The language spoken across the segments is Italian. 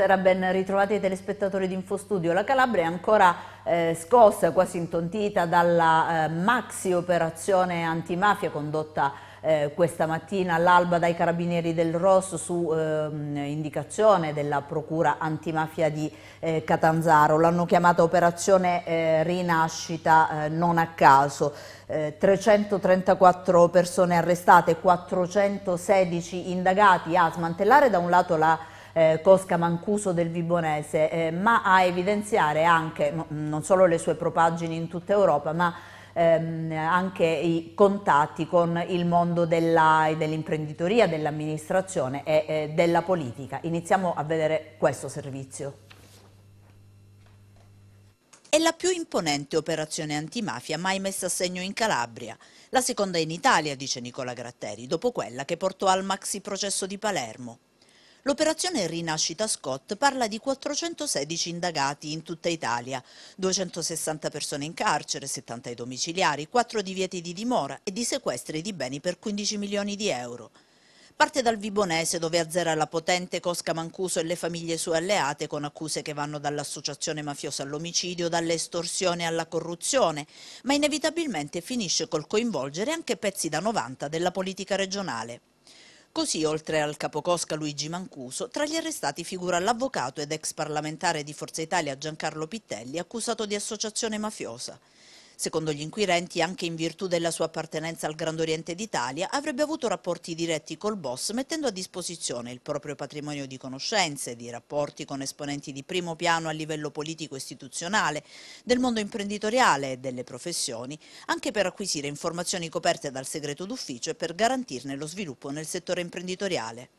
Buonasera, ben ritrovati ai telespettatori di Infostudio. La Calabria è ancora eh, scossa, quasi intontita dalla eh, maxi operazione antimafia condotta eh, questa mattina all'alba dai Carabinieri del Rosso su eh, indicazione della Procura Antimafia di eh, Catanzaro. L'hanno chiamata operazione eh, Rinascita eh, non a caso. 334 eh, persone arrestate, 416 indagati a smantellare da un lato la eh, Cosca Mancuso del Vibonese, eh, ma a evidenziare anche non solo le sue propaggini in tutta Europa, ma ehm, anche i contatti con il mondo dell'imprenditoria, dell dell'amministrazione e eh, della politica. Iniziamo a vedere questo servizio. È la più imponente operazione antimafia mai messa a segno in Calabria, la seconda in Italia, dice Nicola Gratteri, dopo quella che portò al maxi processo di Palermo. L'operazione Rinascita Scott parla di 416 indagati in tutta Italia, 260 persone in carcere, 70 domiciliari, 4 divieti di dimora e di sequestri di beni per 15 milioni di euro. Parte dal Vibonese dove azzera la potente Cosca Mancuso e le famiglie sue alleate con accuse che vanno dall'associazione mafiosa all'omicidio, dall'estorsione alla corruzione, ma inevitabilmente finisce col coinvolgere anche pezzi da 90 della politica regionale. Così, oltre al capocosca Luigi Mancuso, tra gli arrestati figura l'avvocato ed ex parlamentare di Forza Italia Giancarlo Pittelli, accusato di associazione mafiosa. Secondo gli inquirenti, anche in virtù della sua appartenenza al Grand Oriente d'Italia, avrebbe avuto rapporti diretti col boss mettendo a disposizione il proprio patrimonio di conoscenze, di rapporti con esponenti di primo piano a livello politico istituzionale, del mondo imprenditoriale e delle professioni, anche per acquisire informazioni coperte dal segreto d'ufficio e per garantirne lo sviluppo nel settore imprenditoriale.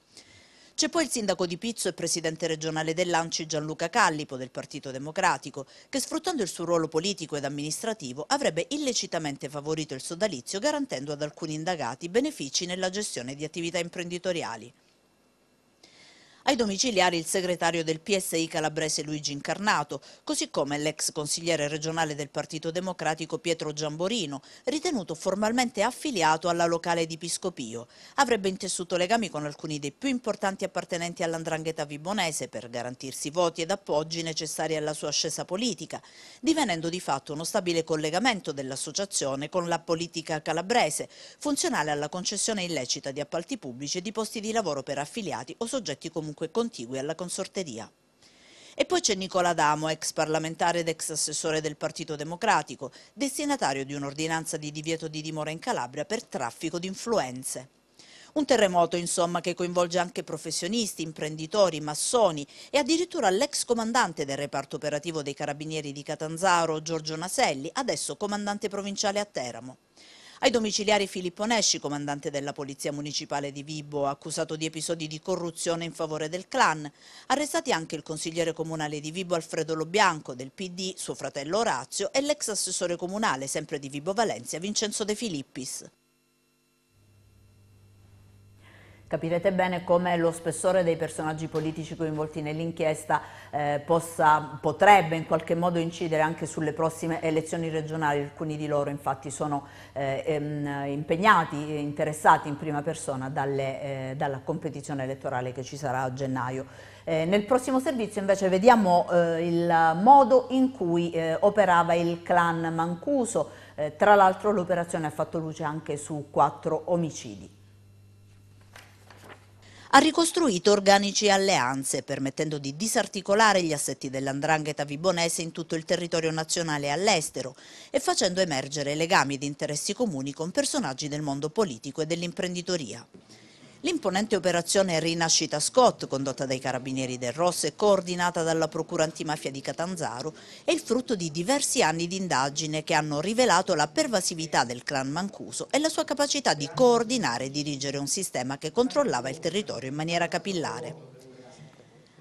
C'è poi il sindaco di Pizzo e presidente regionale dell'Anci Gianluca Callipo del Partito Democratico, che sfruttando il suo ruolo politico ed amministrativo avrebbe illecitamente favorito il sodalizio garantendo ad alcuni indagati benefici nella gestione di attività imprenditoriali. Ai domiciliari il segretario del PSI calabrese Luigi Incarnato, così come l'ex consigliere regionale del Partito Democratico Pietro Giamborino, ritenuto formalmente affiliato alla locale di Piscopio. Avrebbe intessuto legami con alcuni dei più importanti appartenenti all'andrangheta vibonese per garantirsi voti ed appoggi necessari alla sua ascesa politica, divenendo di fatto uno stabile collegamento dell'associazione con la politica calabrese, funzionale alla concessione illecita di appalti pubblici e di posti di lavoro per affiliati o soggetti comuni comunque contigui alla consorteria. E poi c'è Nicola Damo, ex parlamentare ed ex assessore del Partito Democratico, destinatario di un'ordinanza di divieto di dimora in Calabria per traffico di influenze. Un terremoto, insomma, che coinvolge anche professionisti, imprenditori, massoni e addirittura l'ex comandante del reparto operativo dei Carabinieri di Catanzaro, Giorgio Naselli, adesso comandante provinciale a Teramo. Ai domiciliari Filippo Nesci, comandante della Polizia Municipale di Vibo, accusato di episodi di corruzione in favore del clan. Arrestati anche il consigliere comunale di Vibo Alfredo Lobianco, del PD, suo fratello Orazio e l'ex assessore comunale, sempre di Vibo Valencia, Vincenzo De Filippis. Capirete bene come lo spessore dei personaggi politici coinvolti nell'inchiesta eh, potrebbe in qualche modo incidere anche sulle prossime elezioni regionali. Alcuni di loro infatti sono eh, impegnati, interessati in prima persona dalle, eh, dalla competizione elettorale che ci sarà a gennaio. Eh, nel prossimo servizio invece vediamo eh, il modo in cui eh, operava il clan Mancuso, tra l'altro l'operazione ha fatto luce anche su quattro omicidi ha ricostruito organici alleanze, permettendo di disarticolare gli assetti dell'andrangheta vibonese in tutto il territorio nazionale e all'estero e facendo emergere legami ed interessi comuni con personaggi del mondo politico e dell'imprenditoria. L'imponente operazione Rinascita Scott, condotta dai carabinieri del Rosso e coordinata dalla Procura Antimafia di Catanzaro, è il frutto di diversi anni di indagine che hanno rivelato la pervasività del clan Mancuso e la sua capacità di coordinare e dirigere un sistema che controllava il territorio in maniera capillare.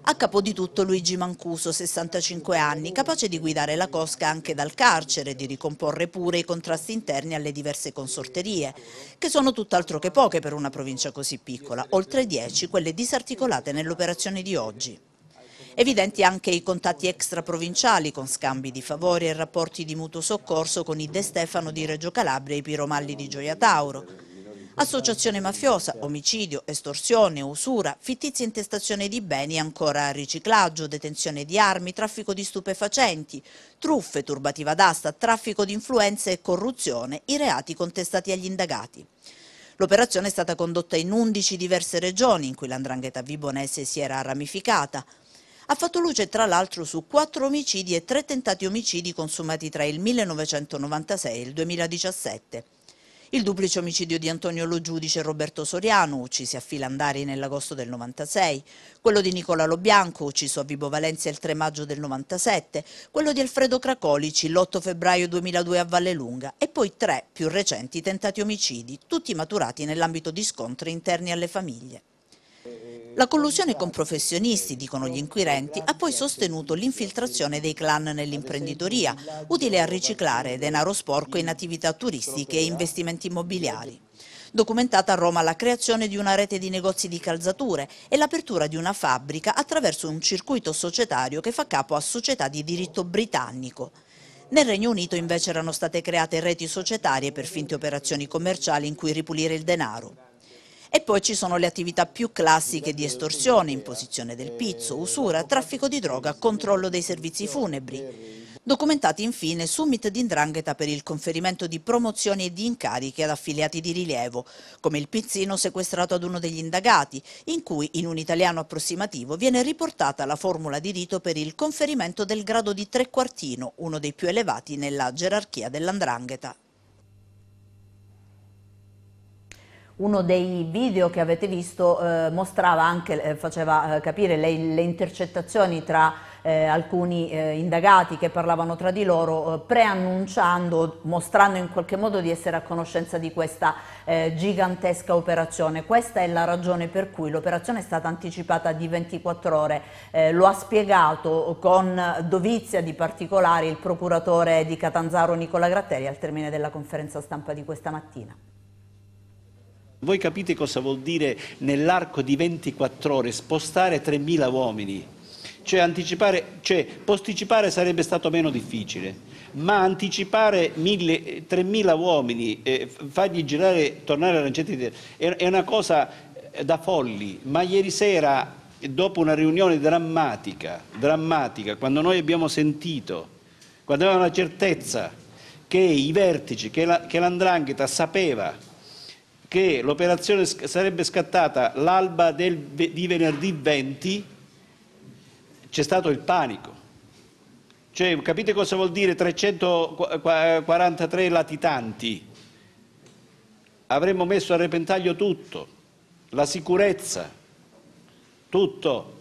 A capo di tutto Luigi Mancuso, 65 anni, capace di guidare la cosca anche dal carcere, di ricomporre pure i contrasti interni alle diverse consorterie, che sono tutt'altro che poche per una provincia così piccola, oltre 10 quelle disarticolate nell'operazione di oggi. Evidenti anche i contatti extraprovinciali con scambi di favori e rapporti di mutuo soccorso con i De Stefano di Reggio Calabria e i Piromalli di Gioia Tauro. Associazione mafiosa, omicidio, estorsione, usura, fittizia intestazione di beni ancora riciclaggio, detenzione di armi, traffico di stupefacenti, truffe, turbativa d'asta, traffico di influenze e corruzione, i reati contestati agli indagati. L'operazione è stata condotta in 11 diverse regioni in cui l'andrangheta vibonese si era ramificata, ha fatto luce tra l'altro su quattro omicidi e tre tentati omicidi consumati tra il 1996 e il 2017. Il duplice omicidio di Antonio Lo Giudice e Roberto Soriano, uccisi a Filandari nell'agosto del 96, quello di Nicola Lo Bianco, ucciso a Vibo Valencia il 3 maggio del 97, quello di Alfredo Cracolici l'8 febbraio 2002 a Vallelunga e poi tre più recenti tentati omicidi, tutti maturati nell'ambito di scontri interni alle famiglie. La collusione con professionisti, dicono gli inquirenti, ha poi sostenuto l'infiltrazione dei clan nell'imprenditoria, utile a riciclare denaro sporco in attività turistiche e investimenti immobiliari. Documentata a Roma la creazione di una rete di negozi di calzature e l'apertura di una fabbrica attraverso un circuito societario che fa capo a società di diritto britannico. Nel Regno Unito invece erano state create reti societarie per finte operazioni commerciali in cui ripulire il denaro. E poi ci sono le attività più classiche di estorsione, imposizione del pizzo, usura, traffico di droga, controllo dei servizi funebri. Documentati infine summit di Indrangheta per il conferimento di promozioni e di incarichi ad affiliati di rilievo, come il pizzino sequestrato ad uno degli indagati, in cui in un italiano approssimativo viene riportata la formula di rito per il conferimento del grado di trequartino, uno dei più elevati nella gerarchia dell'Andrangheta. uno dei video che avete visto eh, mostrava anche, eh, faceva eh, capire le, le, intercettazioni tra eh, alcuni eh, indagati che parlavano tra di loro, eh, preannunciando, mostrando in qualche modo di essere a conoscenza di questa gigantesca operazione. Questa è la ragione per cui l'operazione è stata anticipata di 24 ore, lo ha spiegato con dovizia di particolari il procuratore di Catanzaro Nicola Gratteri al termine della conferenza stampa di questa mattina. Voi capite cosa vuol dire nell'arco di 24 ore spostare 3.000 uomini? Cioè, cioè, posticipare sarebbe stato meno difficile, ma anticipare 1.000, 3.000 uomini, eh, fargli girare, tornare alla gente, è, è una cosa eh, da folli. Ma ieri sera, dopo una riunione drammatica, drammatica quando noi abbiamo sentito, quando avevamo la certezza che i vertici, che l'andrangheta sapeva che l'operazione sarebbe scattata l'alba di venerdì 20, c'è stato il panico. Cioè, capite cosa vuol dire 343 latitanti? Avremmo messo a repentaglio tutto, la sicurezza, tutto.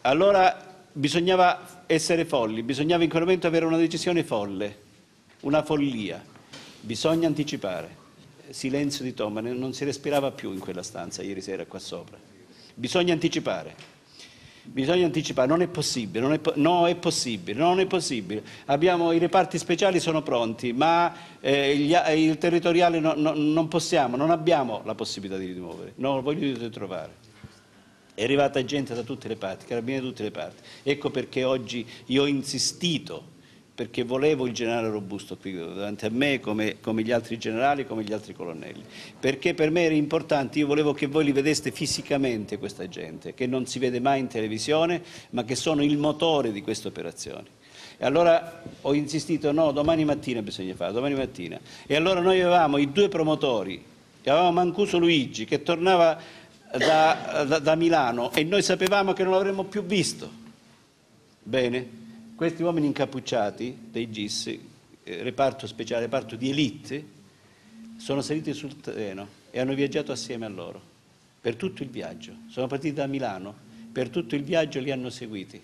Allora bisognava essere folli, bisognava in quel momento avere una decisione folle, una follia. Bisogna anticipare silenzio di tomba, non si respirava più in quella stanza ieri sera qua sopra. Bisogna anticipare, bisogna anticipare, non è possibile, non è po- no è possibile, non è possibile. Abbiamo, I reparti speciali sono pronti, ma eh, gli, il territoriale no, no, non possiamo, non abbiamo la possibilità di rimuovere, non voglio di trovare. È arrivata gente da tutte le parti, carabinieri da tutte le parti. Ecco perché oggi io ho insistito perché volevo il generale robusto qui davanti a me, come, come, gli altri generali, come gli altri colonnelli. Perché per me era importante, io volevo che voi li vedeste fisicamente questa gente, che non si vede mai in televisione, ma che sono il motore di queste operazioni. E allora ho insistito, no, domani mattina bisogna fare, domani mattina. E allora noi avevamo i due promotori, avevamo Mancuso Luigi che tornava da, da, da Milano e noi sapevamo che non l'avremmo più visto. Bene? questi uomini incappucciati dei GIS, eh, reparto speciale, reparto di elite, sono saliti sul treno e hanno viaggiato assieme a loro per tutto il viaggio. Sono partiti da Milano, per tutto il viaggio li hanno seguiti.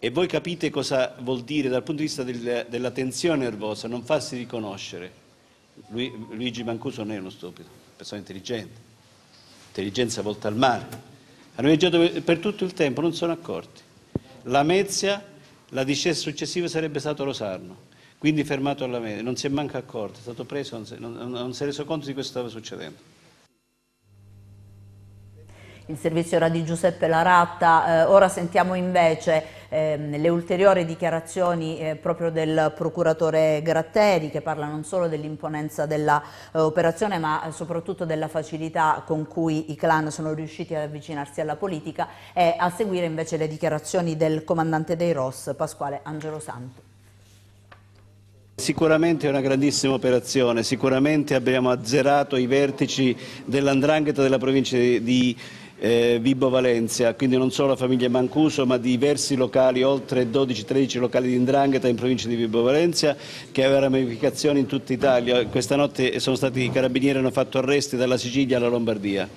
E voi capite cosa vuol dire dal punto di vista del, della tensione nervosa, non farsi riconoscere. Lui, Luigi Mancuso non è uno stupido, è una persona intelligente, intelligenza volta al mare. Hanno viaggiato per tutto il tempo, non sono accorti. La Lamezia la discesa successiva sarebbe stato Rosarno, quindi fermato alla media, non si è manca accorto, è stato preso, non si è reso conto di cosa stava succedendo il servizio era di Giuseppe Laratta, eh, ora sentiamo invece ehm, le ulteriori dichiarazioni eh, proprio del procuratore Gratteri che parla non solo dell'imponenza dell'operazione eh, ma eh, soprattutto della facilità con cui i clan sono riusciti ad avvicinarsi alla politica e a seguire invece le dichiarazioni del comandante dei ROS Pasquale Angelo Santo. Sicuramente è una grandissima operazione, sicuramente abbiamo azzerato i vertici dell'andrangheta della provincia di eh, Vibo Valencia, quindi non solo la famiglia Mancuso ma diversi locali, oltre 12-13 locali di Indrangheta in provincia di Vibo Valencia che aveva ramificazioni in tutta Italia. Questa notte sono stati i carabinieri hanno fatto arresti dalla Sicilia alla Lombardia.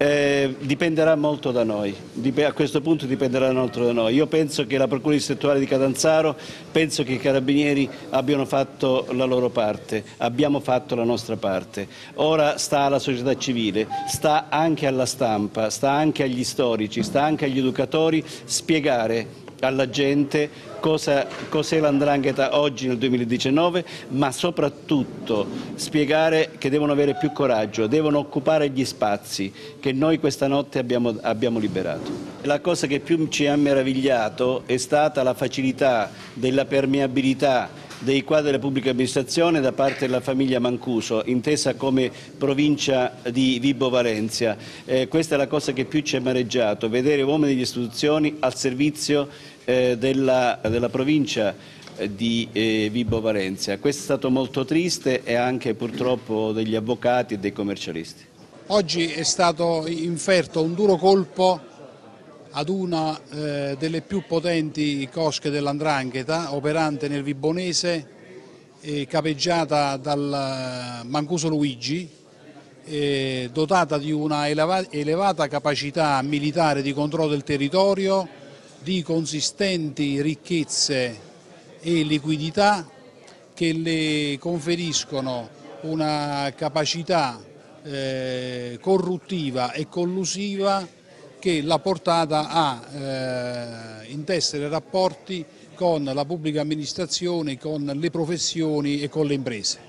Eh, dipenderà molto da noi, Dip a questo punto dipenderà molto da noi. Io penso che la Procura distrettuale di Catanzaro, penso che i carabinieri abbiano fatto la loro parte, abbiamo fatto la nostra parte. Ora sta alla società civile, sta anche alla stampa, sta anche agli storici, sta anche agli educatori spiegare alla gente cosa, cos'è l'andrangheta oggi nel 2019, ma soprattutto spiegare che devono avere più coraggio, devono occupare gli spazi che noi questa notte abbiamo, abbiamo liberato. La cosa che più ci ha meravigliato è stata la facilità della permeabilità dei quadri della pubblica amministrazione da parte della famiglia Mancuso, intesa come provincia di Vibo Valencia. Eh, questa è la cosa che più ci ha mareggiato, vedere uomini di istituzioni al servizio eh, della, della, provincia eh, di eh, Vibo Valencia. Questo è stato molto triste e anche purtroppo degli avvocati e dei commercialisti. Oggi è stato inferto un duro colpo ad una eh, delle più potenti cosche dell'Andrangheta operante nel Vibonese capeggiata dal eh, Mancuso Luigi, eh, dotata di una elevata capacità militare di controllo del territorio, di consistenti ricchezze e liquidità che le conferiscono una capacità eh, corruttiva e collusiva che l'ha portata a eh, intessere rapporti con la pubblica amministrazione, con le professioni e con le imprese.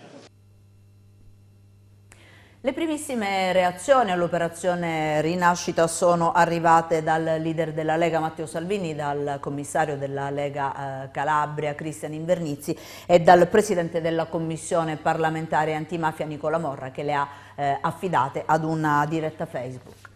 Le primissime reazioni all'operazione Rinascita sono arrivate dal leader della Lega Matteo Salvini, dal commissario della Lega eh, Calabria Cristian Invernizzi e dal presidente della commissione parlamentare antimafia Nicola Morra che le ha eh, affidate ad una diretta Facebook.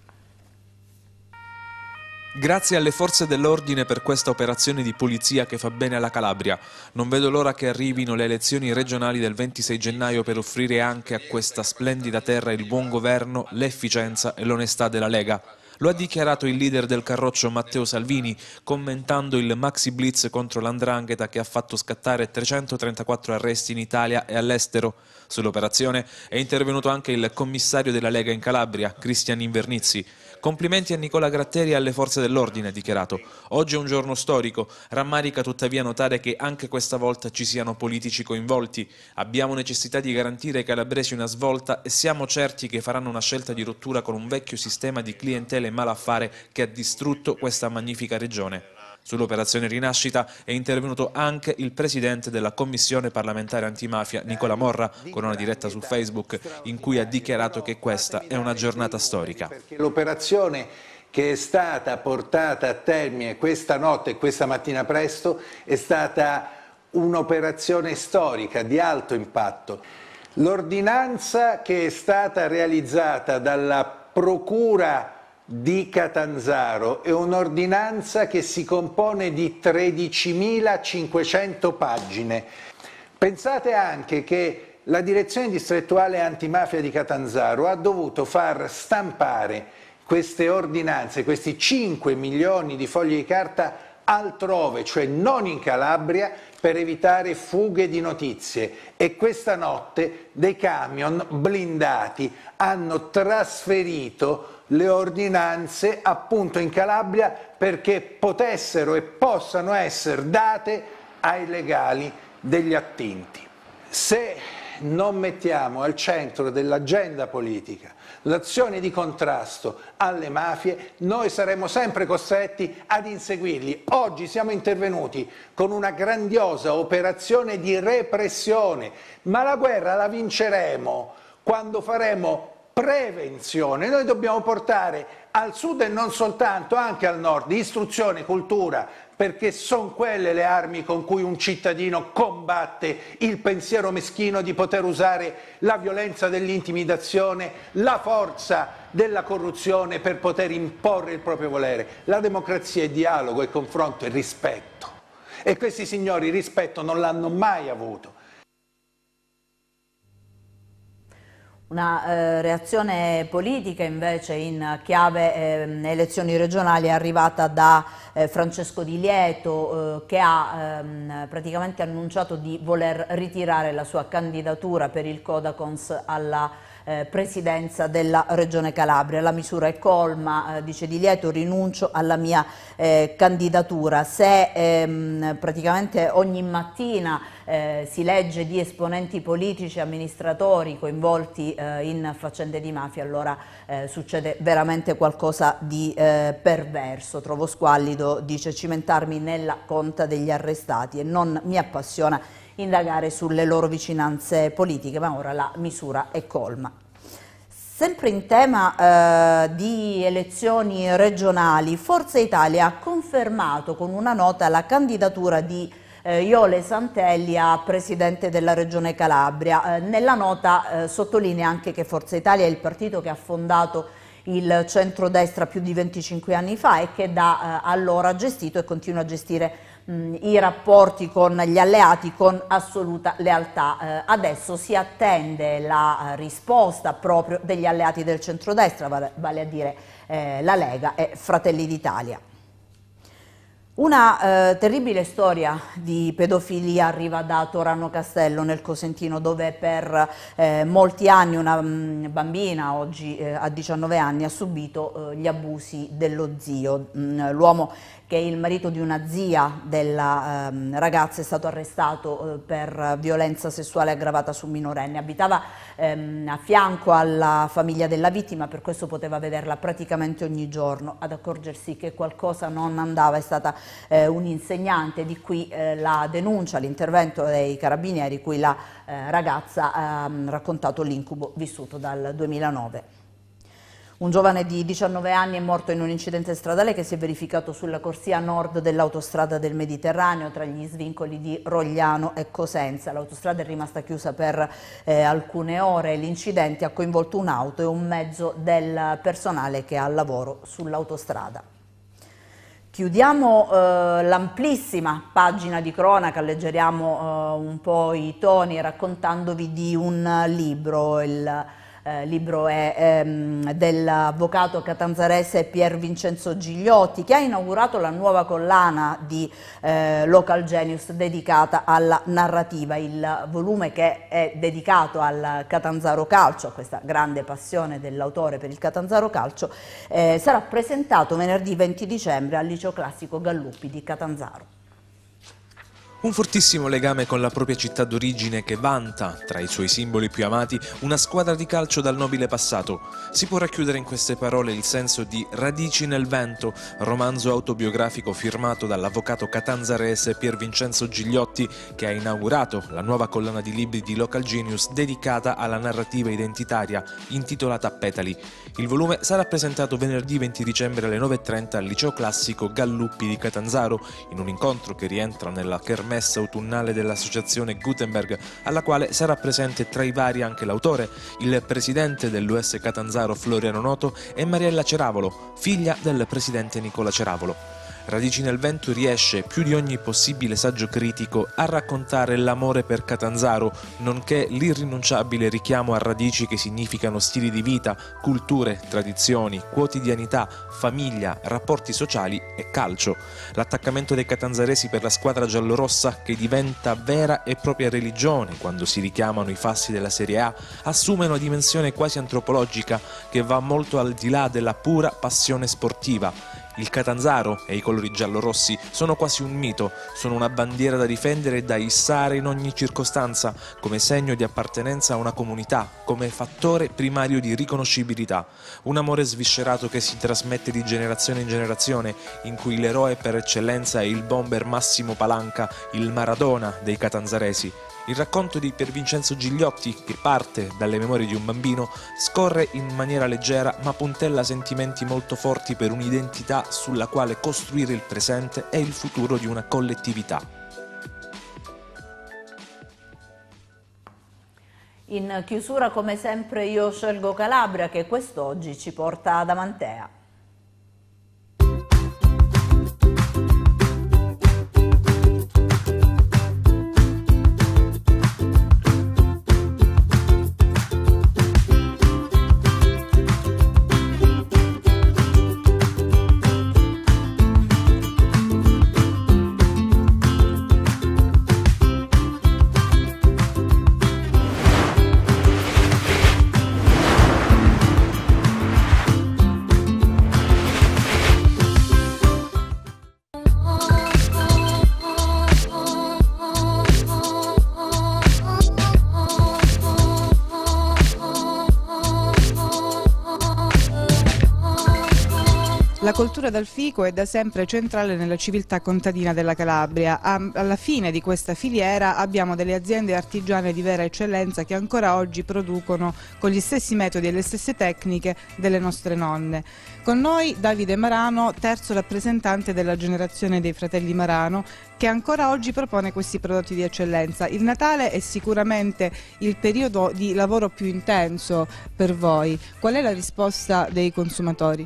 Grazie alle forze dell'ordine per questa operazione di polizia che fa bene alla Calabria. Non vedo l'ora che arrivino le elezioni regionali del 26 gennaio per offrire anche a questa splendida terra il buon governo, l'efficienza e l'onestà della Lega. Lo ha dichiarato il leader del Carroccio Matteo Salvini commentando il maxi blitz contro l'Andrangheta che ha fatto scattare 334 arresti in Italia e all'estero. Sull'operazione è intervenuto anche il commissario della Lega in Calabria, Cristian Invernizzi. Complimenti a Nicola Gratteri e alle forze dell'ordine, ha dichiarato. Oggi è un giorno storico, rammarica tuttavia notare che anche questa volta ci siano politici coinvolti. Abbiamo necessità di garantire ai calabresi una svolta e siamo certi che faranno una scelta di rottura con un vecchio sistema di clientele malaffare che ha distrutto questa magnifica regione. Sull'operazione Rinascita è intervenuto anche il presidente della Commissione parlamentare antimafia Nicola Morra con una diretta su Facebook in cui ha dichiarato che questa è una giornata storica. L'operazione che è stata portata a termine questa notte e questa mattina presto è stata un'operazione storica di alto impatto. L'ordinanza che è stata realizzata dalla Procura di Catanzaro è un'ordinanza che si compone di 13.500 pagine. Pensate anche che la direzione distrettuale antimafia di Catanzaro ha dovuto far stampare queste ordinanze, questi 5 milioni di fogli di carta altrove, cioè non in Calabria, per evitare fughe di notizie e questa notte dei camion blindati hanno trasferito le ordinanze appunto in Calabria perché potessero e possano essere date ai legali degli attinti. Se non mettiamo al centro dell'agenda politica l'azione di contrasto alle mafie, noi saremo sempre costretti ad inseguirli. Oggi siamo intervenuti con una grandiosa operazione di repressione, ma la guerra la vinceremo quando faremo prevenzione. Noi dobbiamo portare al sud e non soltanto, anche al nord, istruzione, cultura, perché sono quelle le armi con cui un cittadino combatte il pensiero meschino di poter usare la violenza dell'intimidazione, la forza della corruzione per poter imporre il proprio volere. La democrazia è dialogo, è confronto, è rispetto. E questi signori rispetto non l'hanno mai avuto. Una eh, reazione politica invece in chiave eh, elezioni regionali è arrivata da eh, Francesco Di Lieto eh, che ha ehm, praticamente annunciato di voler ritirare la sua candidatura per il Codacons alla eh, presidenza della Regione Calabria. La misura è colma, eh, dice Di Lieto, rinuncio alla mia eh, candidatura. Se ehm, praticamente ogni mattina eh, si legge di esponenti politici e amministratori coinvolti eh, in faccende di mafia, allora eh, succede veramente qualcosa di perverso. Trovo squallido, dice, cimentarmi nella conta degli arrestati e non mi appassiona indagare sulle loro vicinanze politiche, ma ora la misura è colma. Sempre in tema eh, di elezioni regionali, Forza Italia ha confermato con una nota la candidatura di eh, Iole a presidente della Regione Calabria. Eh, nella nota eh, sottolinea anche che Forza Italia è il partito che ha fondato il centrodestra più di 25 anni fa e che da eh, allora ha gestito e continua a gestire mh, mm, i rapporti con gli alleati con assoluta lealtà. Eh, adesso si attende la eh, risposta proprio degli alleati del centrodestra, vale, vale a dire eh, la Lega e Fratelli d'Italia. Una eh, terribile storia di pedofilia arriva da Torano Castello nel Cosentino dove per eh, molti anni una mh, mm, bambina, oggi eh, a 19 anni, ha subito eh, gli abusi dello zio. Mm, l'uomo che il marito di una zia della ehm, ragazza è stato arrestato eh, per violenza sessuale aggravata su minorenne. Abitava ehm, a fianco alla famiglia della vittima, per questo poteva vederla praticamente ogni giorno. Ad accorgersi che qualcosa non andava è stata eh, un di qui eh, la denuncia, l'intervento dei carabinieri, cui la eh, ragazza ha ehm, raccontato l'incubo vissuto dal 2009. Un giovane di 19 anni è morto in un incidente stradale che si è verificato sulla corsia nord dell'autostrada del Mediterraneo tra gli svincoli di Rogliano e Cosenza. L'autostrada è rimasta chiusa per eh, alcune ore. L'incidente ha coinvolto un'auto e un mezzo del personale che ha lavoro sull'autostrada. Chiudiamo eh, l'amplissima pagina di cronaca, alleggeriamo eh, un po' i toni raccontandovi di un libro, il eh, libro è ehm, dell'avvocato catanzarese Pier Vincenzo Gigliotti che ha inaugurato la nuova collana di eh, Local Genius dedicata alla narrativa, il volume che è dedicato al Catanzaro Calcio, a questa grande passione dell'autore per il Catanzaro Calcio, eh, sarà presentato venerdì 20 dicembre al Liceo Classico Galluppi di Catanzaro. Un fortissimo legame con la propria città d'origine che vanta, tra i suoi simboli più amati, una squadra di calcio dal nobile passato. Si può racchiudere in queste parole il senso di Radici nel vento, romanzo autobiografico firmato dall'avvocato catanzarese Pier Vincenzo Gigliotti che ha inaugurato la nuova collana di libri di Local Genius dedicata alla narrativa identitaria, intitolata Petali. Il volume sarà presentato venerdì 20 dicembre alle 9.30 al Liceo Classico Galluppi di Catanzaro, in un incontro che rientra nella Kermesse messa autunnale dell'associazione Gutenberg, alla quale sarà presente tra i vari anche l'autore, il presidente dell'US Catanzaro Floriano Noto e Mariella Ceravolo, figlia del presidente Nicola Ceravolo. Radici nel vento riesce, più di ogni possibile saggio critico, a raccontare l'amore per Catanzaro, nonché l'irrinunciabile richiamo a radici che significano stili di vita, culture, tradizioni, quotidianità, famiglia, rapporti sociali e calcio. L'attaccamento dei catanzaresi per la squadra giallorossa che diventa vera e propria religione quando si richiamano i fassi della Serie A assume una dimensione quasi antropologica che va molto al di là della pura passione sportiva il Catanzaro e i colori giallorossi sono quasi un mito, sono una bandiera da difendere e da issare in ogni circostanza, come segno di appartenenza a una comunità, come fattore primario di riconoscibilità. Un amore sviscerato che si trasmette di generazione in generazione, in cui l'eroe per eccellenza è il bomber Massimo Palanca, il Maradona dei catanzaresi, il racconto di Vincenzo Gigliotti, che parte dalle memorie di un bambino, scorre in maniera leggera ma puntella sentimenti molto forti per un'identità sulla quale costruire il presente e il futuro di una collettività. In chiusura, come sempre, io scelgo Calabria che quest'oggi ci porta ad Amantea. La coltura dal fico è da sempre centrale nella civiltà contadina della Calabria. Alla fine di questa filiera abbiamo delle aziende artigiane di vera eccellenza che ancora oggi producono con gli stessi metodi e le stesse tecniche delle nostre nonne. Con noi Davide Marano, terzo rappresentante della generazione dei fratelli Marano, che ancora oggi propone questi prodotti di eccellenza. Il Natale è sicuramente il periodo di lavoro più intenso per voi. Qual è la risposta dei consumatori?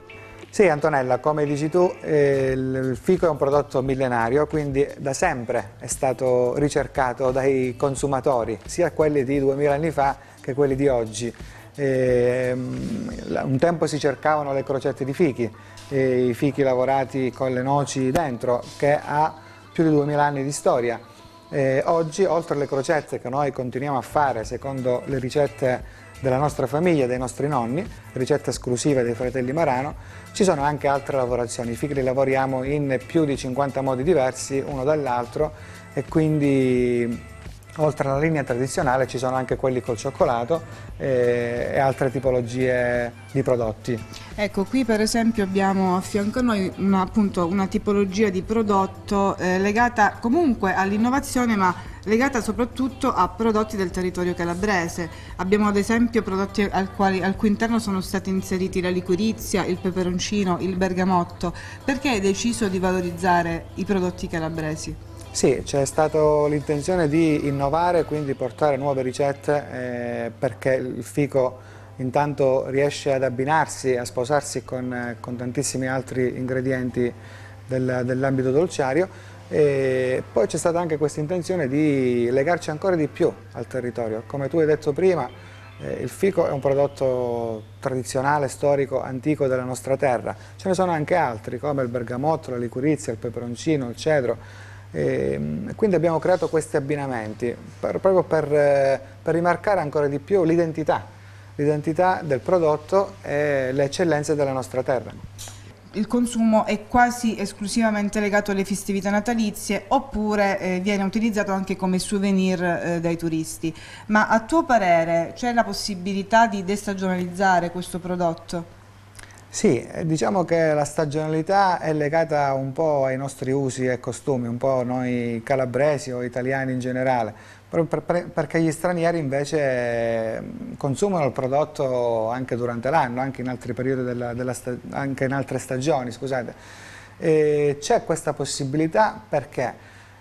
Sì Antonella, come dici tu, eh, il fico è un prodotto millenario, quindi da sempre è stato ricercato dai consumatori, sia quelli di 2000 anni fa che quelli di oggi. Eh, un tempo si cercavano le crocette di fichi, eh, i fichi lavorati con le noci dentro, che ha più di 2000 anni di storia. Eh, oggi, oltre alle crocette che noi continuiamo a fare secondo le ricette della nostra famiglia, dei nostri nonni, ricetta esclusiva dei fratelli Marano. Ci sono anche altre lavorazioni, i figli lavoriamo in più di 50 modi diversi uno dall'altro e quindi oltre alla linea tradizionale ci sono anche quelli col cioccolato e, eh, e altre tipologie di prodotti. Ecco, qui per esempio abbiamo a fianco a noi una, appunto, una tipologia di prodotto eh, legata comunque all'innovazione ma legata soprattutto a prodotti del territorio calabrese. Abbiamo ad esempio prodotti al, quali, al, cui interno sono stati inseriti la liquirizia, il peperoncino, il bergamotto. Perché hai deciso di valorizzare i prodotti calabresi? Sì, c'è stata l'intenzione di innovare, quindi portare nuove ricette eh, perché il fico intanto riesce ad abbinarsi, a sposarsi con, con tantissimi altri ingredienti del, dell'ambito dolciario e poi c'è stata anche questa intenzione di legarci ancora di più al territorio. Come tu hai detto prima, eh, il fico è un prodotto tradizionale, storico, antico della nostra terra. Ce ne sono anche altri come il bergamotto, la liquirizia, il peperoncino, il cedro e ehm, quindi abbiamo creato questi abbinamenti per, proprio per, eh, per, rimarcare ancora di più l'identità, l'identità del prodotto e le eccellenze della nostra terra. Il consumo è quasi esclusivamente legato alle festività natalizie oppure eh, viene utilizzato anche come souvenir eh, dai turisti. Ma a tuo parere c'è la possibilità di destagionalizzare questo prodotto? Sì, eh, diciamo che la stagionalità è legata un po' ai nostri usi e costumi, un po' noi calabresi o italiani in generale, proprio perché gli stranieri invece mm, consumano il prodotto anche durante l'anno, anche in altri periodi della, della anche in altre stagioni, scusate. C'è questa possibilità perché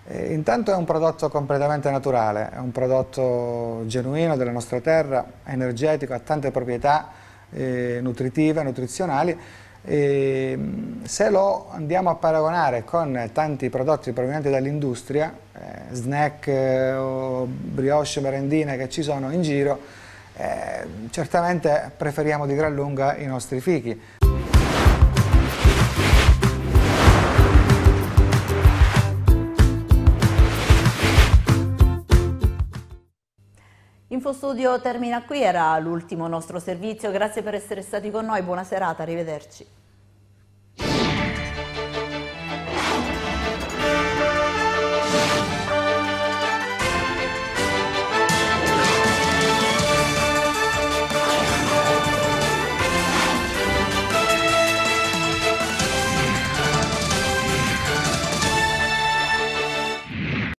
eh, intanto è un prodotto completamente naturale, è un prodotto genuino della nostra terra, energetico, ha tante proprietà, eh, nutritiva, nutrizionali, e, se lo andiamo a paragonare con tanti prodotti provenienti dall'industria, eh, snack eh, o brioche, merendine che ci sono in giro, eh, certamente preferiamo di gran lunga i nostri fichi. Infostudio termina qui, era l'ultimo nostro servizio, grazie per essere stati con noi, buona serata, arrivederci.